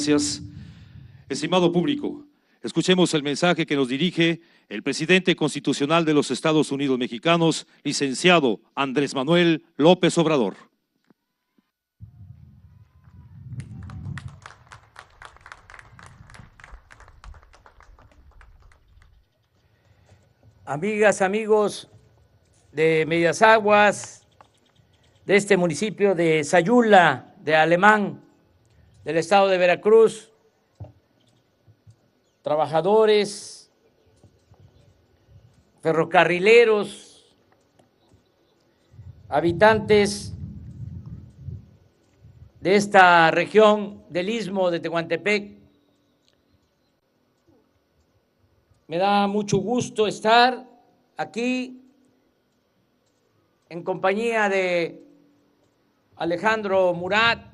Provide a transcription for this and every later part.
Gracias. Estimado público, escuchemos el mensaje que nos dirige el presidente constitucional de los Estados Unidos mexicanos, licenciado Andrés Manuel López Obrador. Amigas, amigos de Medias Aguas, de este municipio de Sayula, de Alemán, el estado de Veracruz, trabajadores, ferrocarrileros, habitantes de esta región del istmo de Tehuantepec. Me da mucho gusto estar aquí en compañía de Alejandro Murat,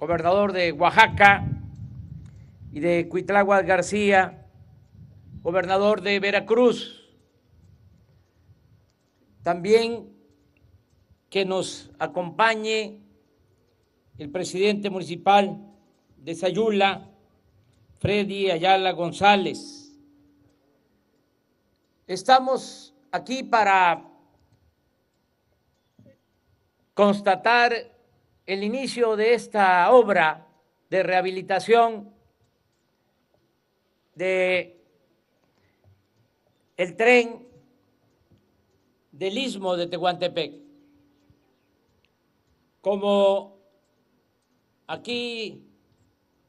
gobernador de Oaxaca, y de Cuitláhuac García, gobernador de Veracruz. También que nos acompañe el presidente municipal de Sayula, Freddy Ayala González. Estamos aquí para constatar el inicio de esta obra de rehabilitación de el tren del istmo de Tehuantepec. Como aquí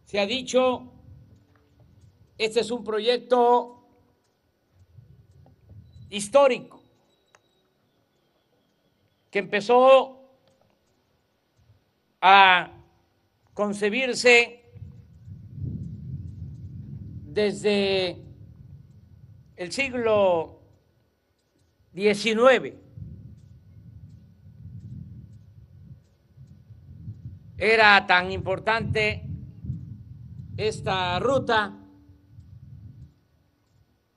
se ha dicho, este es un proyecto histórico que empezó a concebirse desde el siglo XIX. Era tan importante esta ruta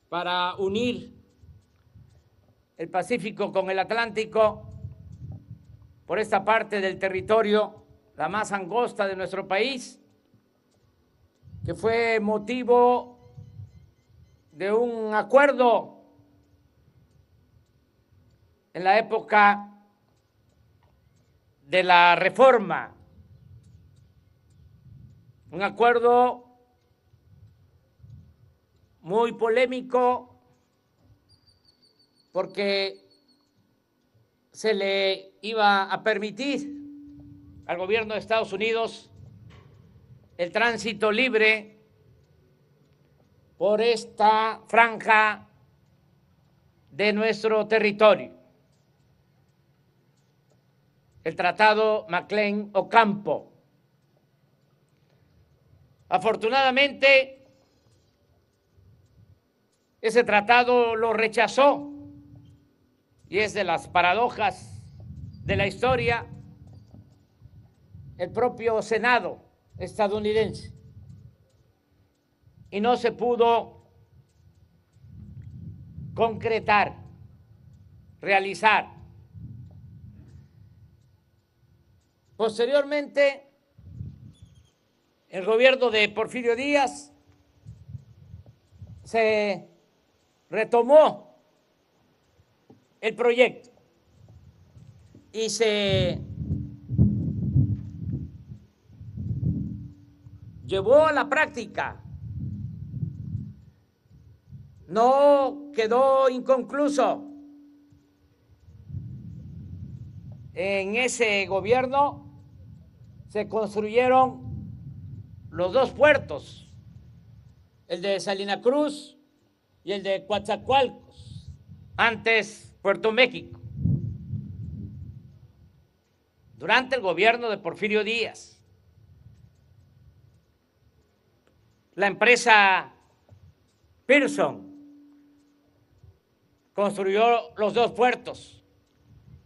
para unir el Pacífico con el Atlántico por esta parte del territorio la más angosta de nuestro país, que fue motivo de un acuerdo en la época de la reforma, un acuerdo muy polémico porque se le iba a permitir al gobierno de Estados Unidos el tránsito libre por esta franja de nuestro territorio. El tratado MacLean Ocampo. Afortunadamente, ese tratado lo rechazó y es de las paradojas de la historia el propio Senado estadounidense. Y no se pudo concretar, realizar. Posteriormente, el gobierno de Porfirio Díaz se retomó el proyecto y se llevó a la práctica. No quedó inconcluso. En ese gobierno se construyeron los dos puertos, el de Salina Cruz y el de Coatzacoalcos, antes Puerto México, durante el gobierno de Porfirio Díaz. la empresa Pearson construyó los dos puertos.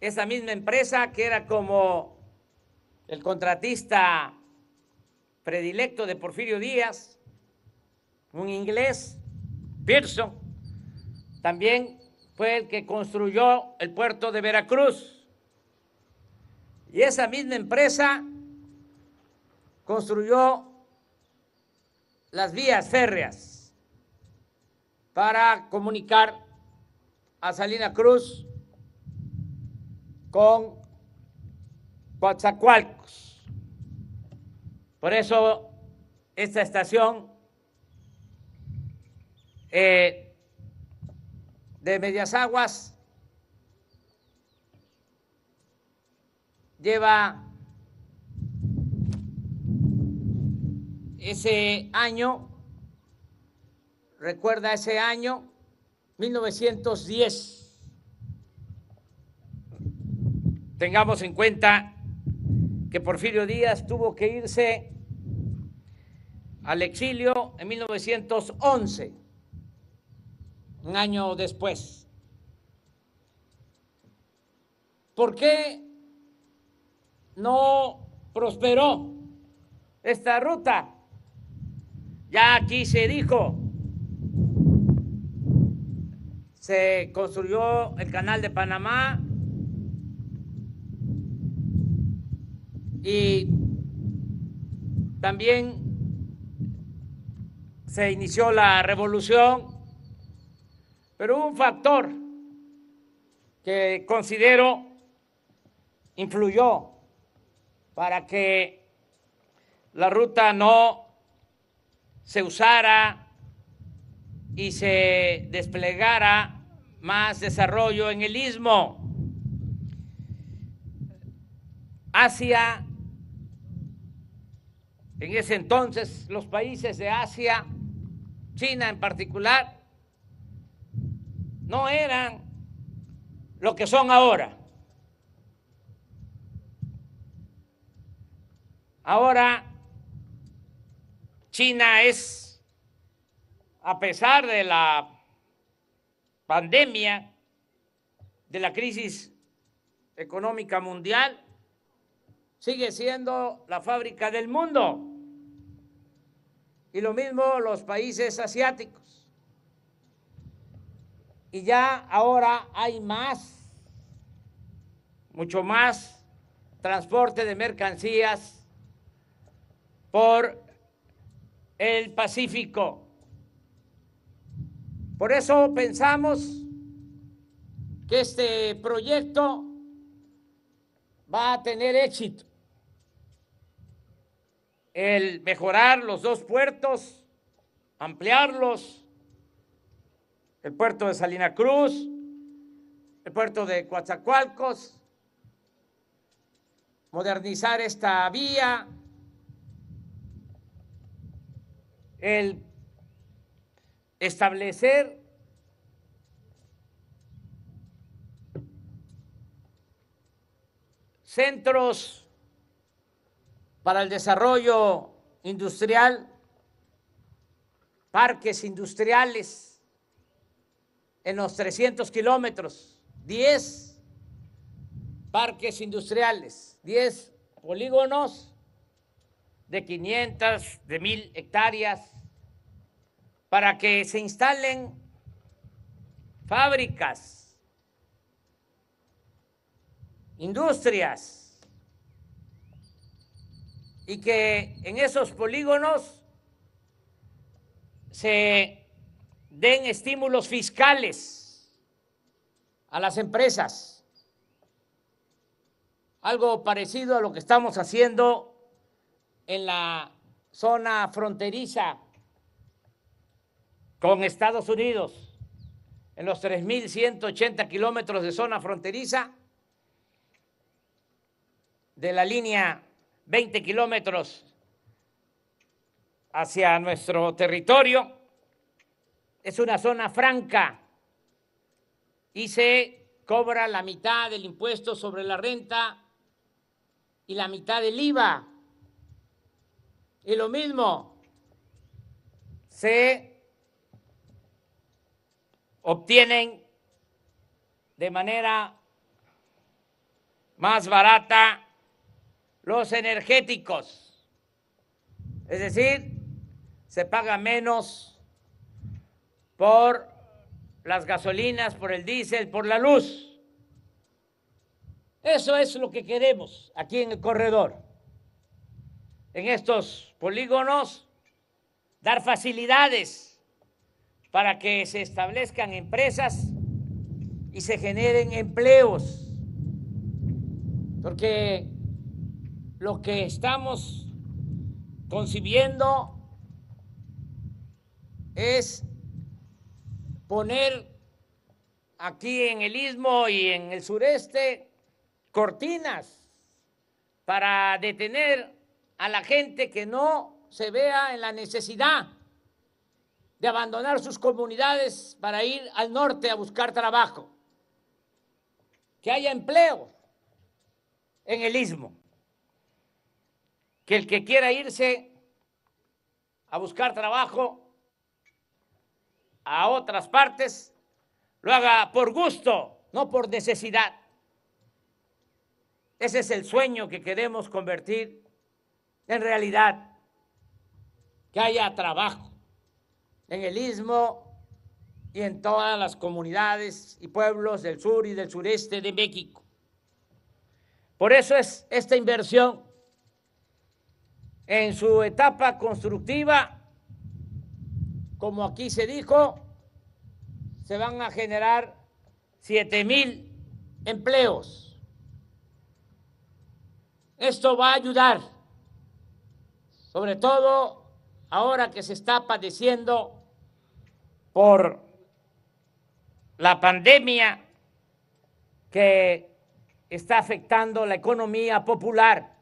Esa misma empresa que era como el contratista predilecto de Porfirio Díaz, un inglés, Pearson, también fue el que construyó el puerto de Veracruz. Y esa misma empresa construyó las vías férreas para comunicar a Salina Cruz con Coatzacoalcos. Por eso esta estación eh, de Medias Aguas lleva ese año, recuerda ese año, 1910. Tengamos en cuenta que Porfirio Díaz tuvo que irse al exilio en 1911, un año después. ¿Por qué no prosperó esta ruta? Ya aquí se dijo, se construyó el canal de Panamá y también se inició la revolución, pero un factor que considero influyó para que la ruta no se usara y se desplegara más desarrollo en el istmo Asia, en ese entonces los países de Asia, China en particular, no eran lo que son ahora. Ahora China es, a pesar de la pandemia, de la crisis económica mundial, sigue siendo la fábrica del mundo. Y lo mismo los países asiáticos. Y ya ahora hay más, mucho más transporte de mercancías por el Pacífico. Por eso pensamos que este proyecto va a tener éxito. El mejorar los dos puertos, ampliarlos, el puerto de Salina Cruz, el puerto de Coatzacoalcos, modernizar esta vía, el establecer centros para el desarrollo industrial, parques industriales en los 300 kilómetros, 10 parques industriales, 10 polígonos de 500, de mil hectáreas, para que se instalen fábricas, industrias, y que en esos polígonos se den estímulos fiscales a las empresas, algo parecido a lo que estamos haciendo en la zona fronteriza con Estados Unidos, en los 3.180 kilómetros de zona fronteriza, de la línea 20 kilómetros hacia nuestro territorio, es una zona franca y se cobra la mitad del impuesto sobre la renta y la mitad del IVA. Y lo mismo, se obtienen de manera más barata los energéticos. Es decir, se paga menos por las gasolinas, por el diésel, por la luz. Eso es lo que queremos aquí en el corredor en estos polígonos, dar facilidades para que se establezcan empresas y se generen empleos. Porque lo que estamos concibiendo es poner aquí en el istmo y en el sureste cortinas para detener a la gente que no se vea en la necesidad de abandonar sus comunidades para ir al norte a buscar trabajo, que haya empleo en el istmo, que el que quiera irse a buscar trabajo a otras partes, lo haga por gusto, no por necesidad. Ese es el sueño que queremos convertir en realidad que haya trabajo en el istmo y en todas las comunidades y pueblos del sur y del sureste de México. Por eso es esta inversión en su etapa constructiva, como aquí se dijo, se van a generar 7 mil empleos. Esto va a ayudar sobre todo ahora que se está padeciendo por la pandemia que está afectando la economía popular.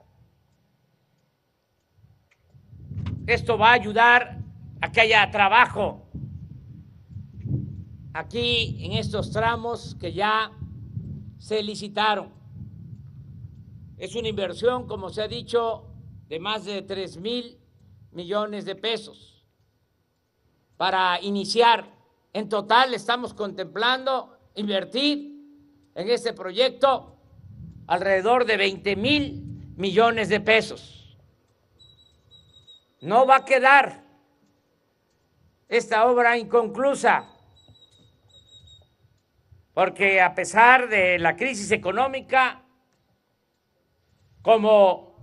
Esto va a ayudar a que haya trabajo aquí en estos tramos que ya se licitaron. Es una inversión, como se ha dicho, de más de 3 mil millones de pesos para iniciar. En total estamos contemplando invertir en este proyecto alrededor de 20 mil millones de pesos. No va a quedar esta obra inconclusa, porque a pesar de la crisis económica, como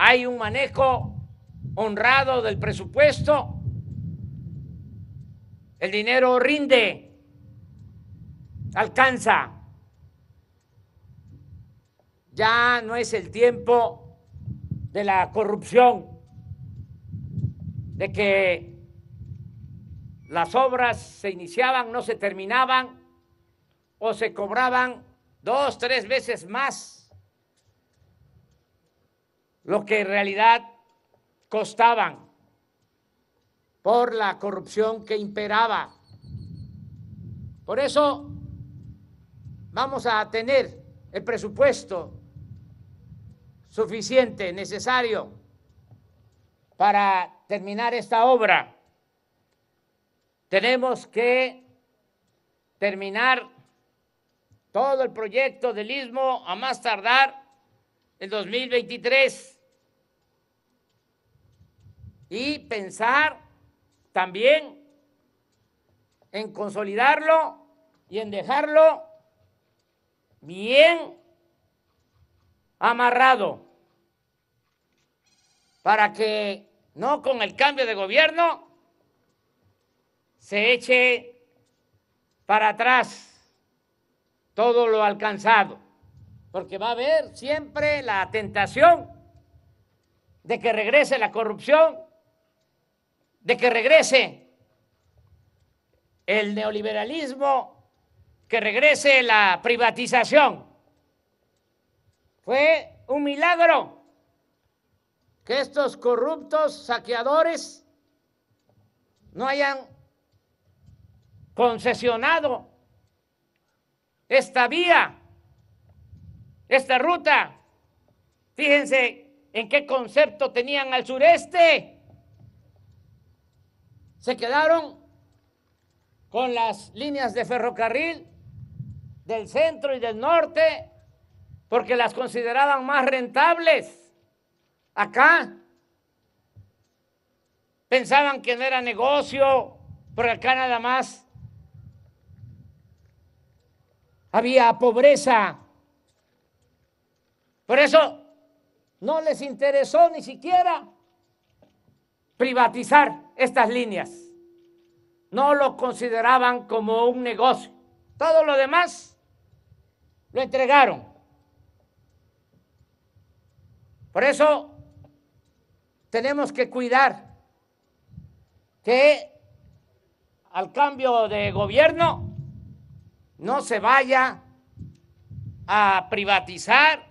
hay un manejo honrado del presupuesto, el dinero rinde, alcanza. Ya no es el tiempo de la corrupción, de que las obras se iniciaban, no se terminaban o se cobraban dos, tres veces más lo que en realidad costaban por la corrupción que imperaba. Por eso vamos a tener el presupuesto suficiente, necesario, para terminar esta obra. Tenemos que terminar todo el proyecto del istmo a más tardar en 2023 y pensar también en consolidarlo y en dejarlo bien amarrado para que no con el cambio de gobierno se eche para atrás todo lo alcanzado, porque va a haber siempre la tentación de que regrese la corrupción de que regrese el neoliberalismo, que regrese la privatización. Fue un milagro que estos corruptos saqueadores no hayan concesionado esta vía, esta ruta. Fíjense en qué concepto tenían al sureste se quedaron con las líneas de ferrocarril del centro y del norte porque las consideraban más rentables. Acá pensaban que no era negocio, porque acá nada más había pobreza. Por eso no les interesó ni siquiera privatizar estas líneas. No lo consideraban como un negocio. Todo lo demás lo entregaron. Por eso tenemos que cuidar que al cambio de gobierno no se vaya a privatizar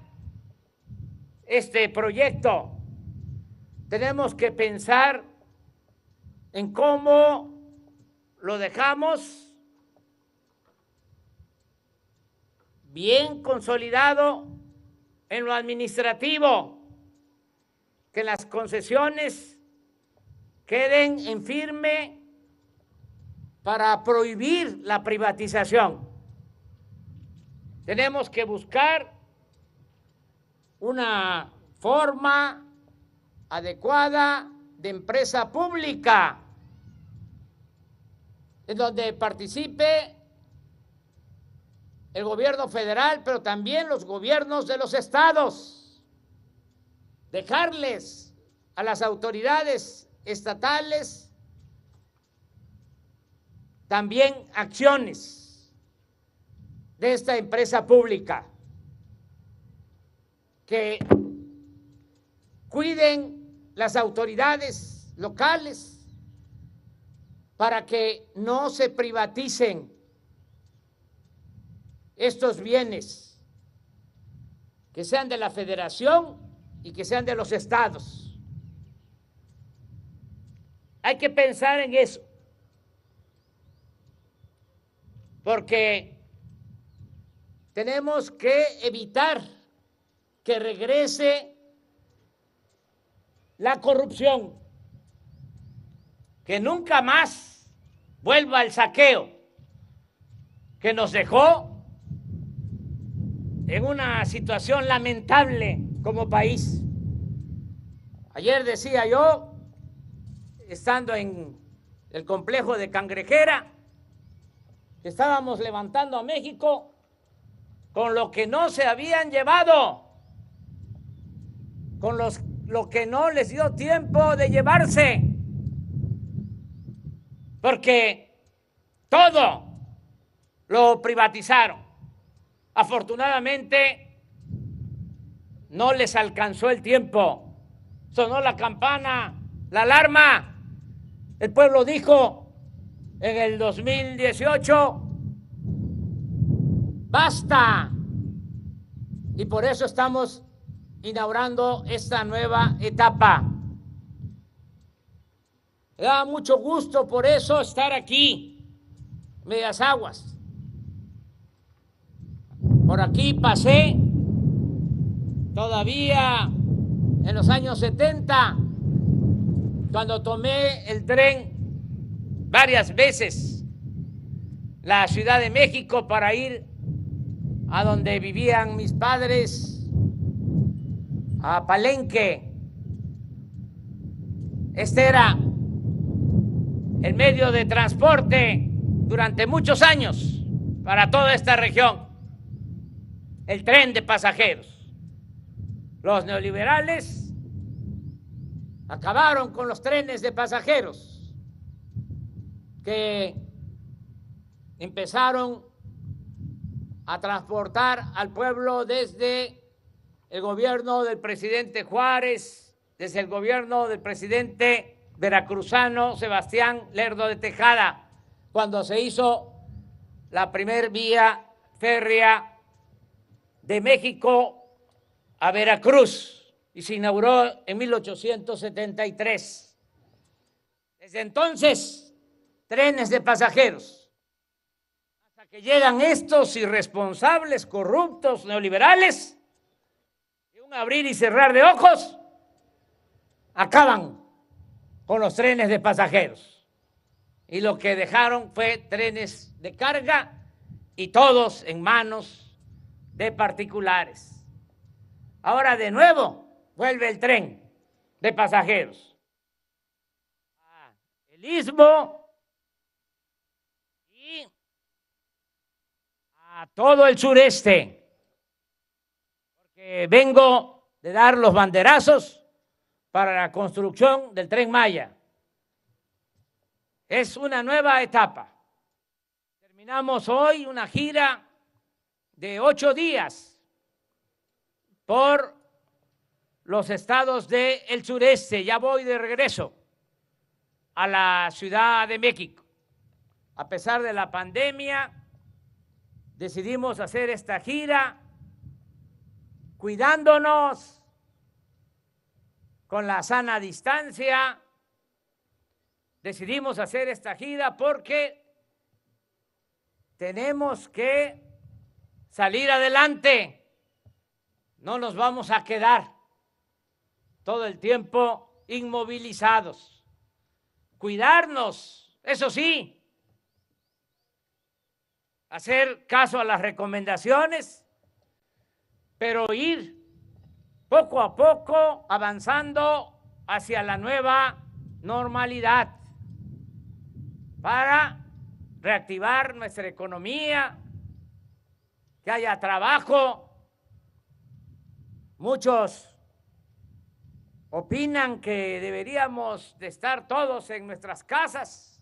este proyecto tenemos que pensar en cómo lo dejamos bien consolidado en lo administrativo, que las concesiones queden en firme para prohibir la privatización. Tenemos que buscar una forma adecuada de empresa pública, en donde participe el gobierno federal, pero también los gobiernos de los estados. Dejarles a las autoridades estatales también acciones de esta empresa pública que cuiden las autoridades locales para que no se privaticen estos bienes, que sean de la federación y que sean de los estados. Hay que pensar en eso, porque tenemos que evitar que regrese la corrupción, que nunca más vuelva el saqueo que nos dejó en una situación lamentable como país. Ayer decía yo, estando en el complejo de Cangrejera, estábamos levantando a México con lo que no se habían llevado, con los lo que no les dio tiempo de llevarse. Porque todo lo privatizaron. Afortunadamente no les alcanzó el tiempo. Sonó la campana, la alarma. El pueblo dijo en el 2018, basta. Y por eso estamos inaugurando esta nueva etapa. Me da mucho gusto por eso estar aquí, Medias Aguas. Por aquí pasé todavía en los años 70, cuando tomé el tren varias veces la Ciudad de México para ir a donde vivían mis padres a Palenque. Este era el medio de transporte durante muchos años para toda esta región, el tren de pasajeros. Los neoliberales acabaron con los trenes de pasajeros que empezaron a transportar al pueblo desde el gobierno del presidente Juárez, desde el gobierno del presidente veracruzano Sebastián Lerdo de Tejada, cuando se hizo la primer vía férrea de México a Veracruz y se inauguró en 1873. Desde entonces, trenes de pasajeros, hasta que llegan estos irresponsables, corruptos, neoliberales, abrir y cerrar de ojos, acaban con los trenes de pasajeros. Y lo que dejaron fue trenes de carga y todos en manos de particulares. Ahora de nuevo vuelve el tren de pasajeros. Ah, el istmo y a todo el sureste vengo de dar los banderazos para la construcción del tren Maya. Es una nueva etapa. Terminamos hoy una gira de ocho días por los estados del sureste. Ya voy de regreso a la Ciudad de México. A pesar de la pandemia, decidimos hacer esta gira cuidándonos con la sana distancia, decidimos hacer esta gira porque tenemos que salir adelante. No nos vamos a quedar todo el tiempo inmovilizados. Cuidarnos, eso sí. Hacer caso a las recomendaciones pero ir poco a poco avanzando hacia la nueva normalidad para reactivar nuestra economía, que haya trabajo. Muchos opinan que deberíamos de estar todos en nuestras casas.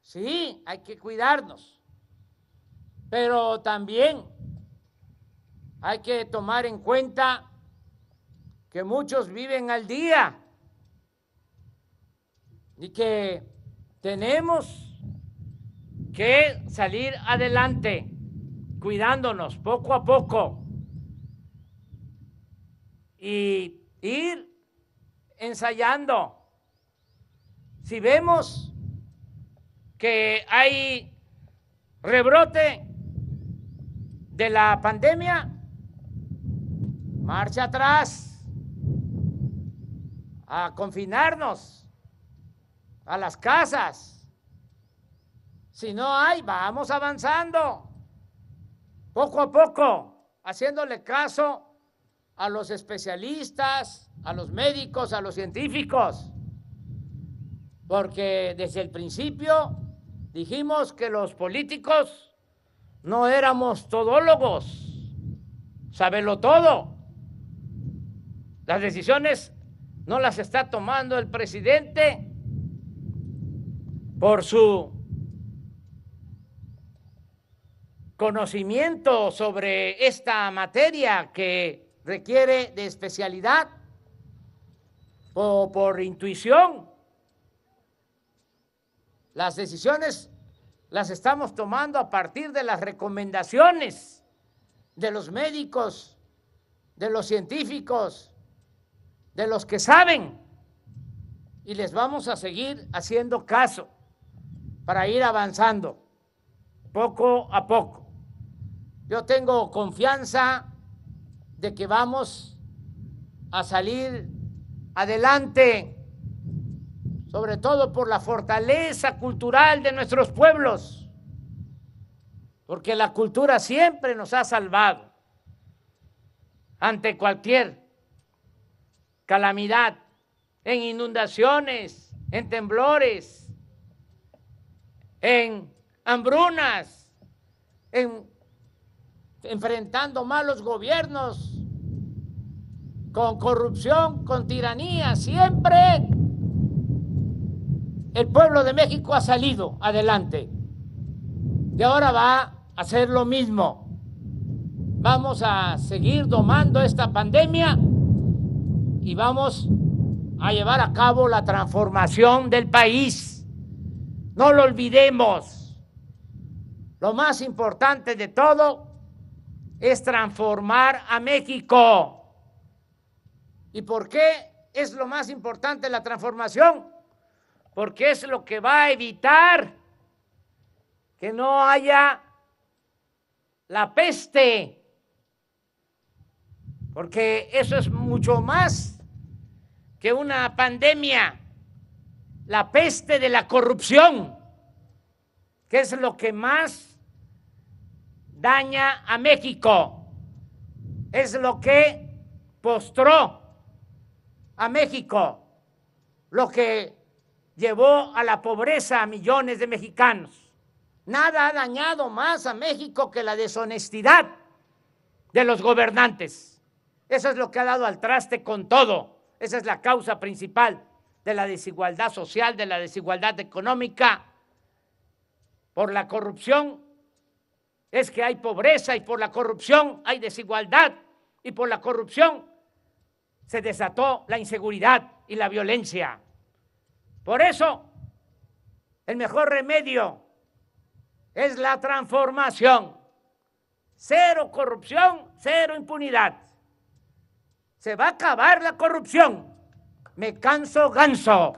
Sí, hay que cuidarnos, pero también hay que tomar en cuenta que muchos viven al día y que tenemos que salir adelante cuidándonos poco a poco y ir ensayando. Si vemos que hay rebrote de la pandemia, marcha atrás, a confinarnos a las casas. Si no hay, vamos avanzando, poco a poco, haciéndole caso a los especialistas, a los médicos, a los científicos, porque desde el principio dijimos que los políticos no éramos todólogos, sabelo todo. Las decisiones no las está tomando el presidente por su conocimiento sobre esta materia que requiere de especialidad o por intuición. Las decisiones las estamos tomando a partir de las recomendaciones de los médicos, de los científicos, de los que saben y les vamos a seguir haciendo caso para ir avanzando poco a poco. Yo tengo confianza de que vamos a salir adelante, sobre todo por la fortaleza cultural de nuestros pueblos, porque la cultura siempre nos ha salvado ante cualquier calamidad, en inundaciones, en temblores, en hambrunas, enfrentando malos gobiernos, con corrupción, con tiranía, siempre el pueblo de México ha salido adelante. Y ahora va a hacer lo mismo. Vamos a seguir domando esta pandemia y vamos a llevar a cabo la transformación del país. No lo olvidemos. Lo más importante de todo es transformar a México. ¿Y por qué es lo más importante la transformación? Porque es lo que va a evitar que no haya la peste. Porque eso es mucho más que una pandemia, la peste de la corrupción, que es lo que más daña a México, es lo que postró a México, lo que llevó a la pobreza a millones de mexicanos. Nada ha dañado más a México que la deshonestidad de los gobernantes. Eso es lo que ha dado al traste con todo. Esa es la causa principal de la desigualdad social, de la desigualdad económica, por la corrupción es que hay pobreza y por la corrupción hay desigualdad y por la corrupción se desató la inseguridad y la violencia. Por eso, el mejor remedio es la transformación. Cero corrupción, cero impunidad. Se va a acabar la corrupción. Me canso ganso.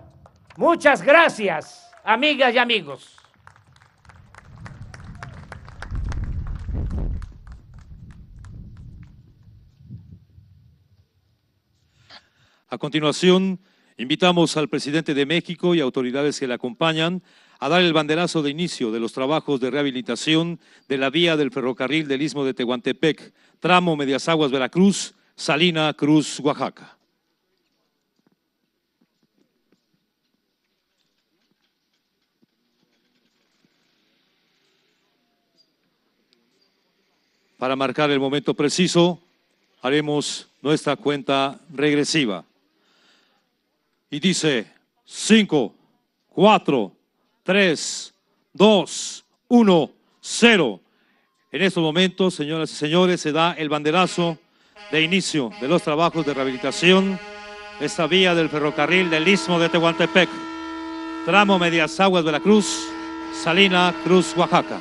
Muchas gracias, amigas y amigos. A continuación, invitamos al presidente de México y autoridades que le acompañan a dar el banderazo de inicio de los trabajos de rehabilitación de la vía del ferrocarril del Istmo de Tehuantepec, tramo Medias Aguas, Veracruz, Salina Cruz, Oaxaca. Para marcar el momento preciso, haremos nuestra cuenta regresiva. Y dice 5, 4, 3, 2, 1, 0. En estos momentos, señoras y señores, se da el banderazo de inicio de los trabajos de rehabilitación de esta vía del ferrocarril del Istmo de Tehuantepec, tramo Medias Aguas, Cruz, Salina, Cruz, Oaxaca.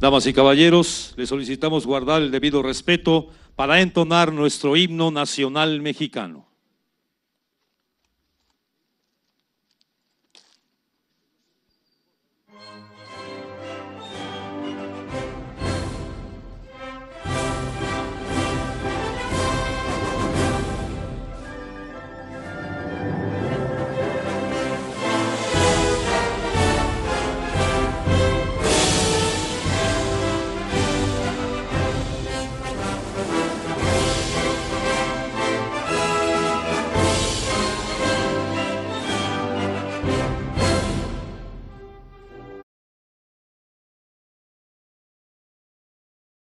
Damas y caballeros, le solicitamos guardar el debido respeto para entonar nuestro himno nacional mexicano.